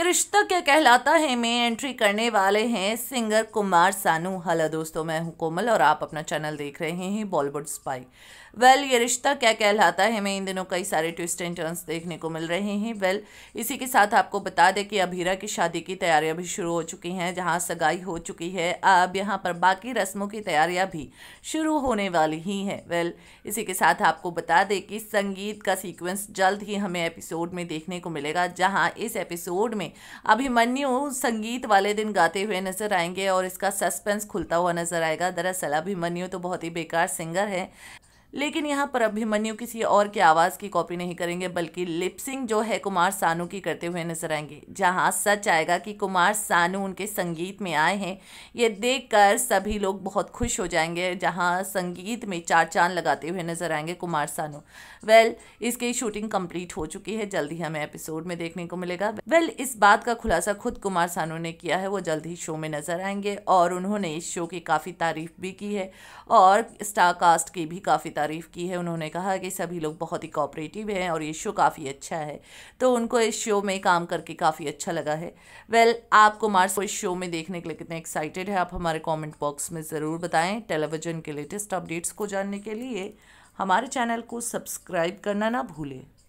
ये रिश्ता क्या कहलाता है में एंट्री करने वाले हैं सिंगर कुमार सानू हेलो दोस्तों मैं हूं कोमल और आप अपना चैनल देख रहे हैं बॉलीवुड स्पाई वेल ये रिश्ता क्या कहलाता है मैं इन दिनों कई सारे ट्विस्ट एंड टर्न्स देखने को मिल रहे हैं वेल इसी के साथ आपको बता दें कि अभीरा की शादी की तैयारियां भी शुरू हो चुकी हैं जहाँ सगाई हो चुकी है अब यहाँ पर बाकी रस्मों की तैयारियाँ भी शुरू होने वाली ही हैं वेल इसी के साथ आपको बता दें कि संगीत का सीक्वेंस जल्द ही हमें एपिसोड में देखने को मिलेगा जहाँ इस एपिसोड में अभिमन्यु संगीत वाले दिन गाते हुए नजर आएंगे और इसका सस्पेंस खुलता हुआ नजर आएगा दरअसल अभिमन्यु तो बहुत ही बेकार सिंगर है लेकिन यहाँ पर अभिमन्यु किसी और की आवाज़ की कॉपी नहीं करेंगे बल्कि लिपसिंग जो है कुमार सानू की करते हुए नजर आएंगे जहाँ सच आएगा कि कुमार सानू उनके संगीत में आए हैं ये देख सभी लोग बहुत खुश हो जाएंगे जहाँ संगीत में चार चांद लगाते हुए नजर आएंगे कुमार सानू वेल इसकी शूटिंग कम्प्लीट हो चुकी है जल्द ही हमें एपिसोड में देखने को मिलेगा वेल इस बात का खुलासा खुद कुमार सानू ने किया है वो जल्द ही शो में नजर आएंगे और उन्होंने इस शो की काफ़ी तारीफ भी की है और स्टार कास्ट की भी काफ़ी तारीफ़ की है उन्होंने कहा कि सभी लोग बहुत ही कोऑपरेटिव हैं और ये शो काफ़ी अच्छा है तो उनको इस शो में काम करके काफ़ी अच्छा लगा है वेल well, आपको मार्स को इस शो में देखने के लिए कितने एक्साइटेड है आप हमारे कॉमेंट बॉक्स में ज़रूर बताएँ टेलीविज़न के लेटेस्ट अपडेट्स को जानने के लिए हमारे चैनल को सब्सक्राइब करना ना भूलें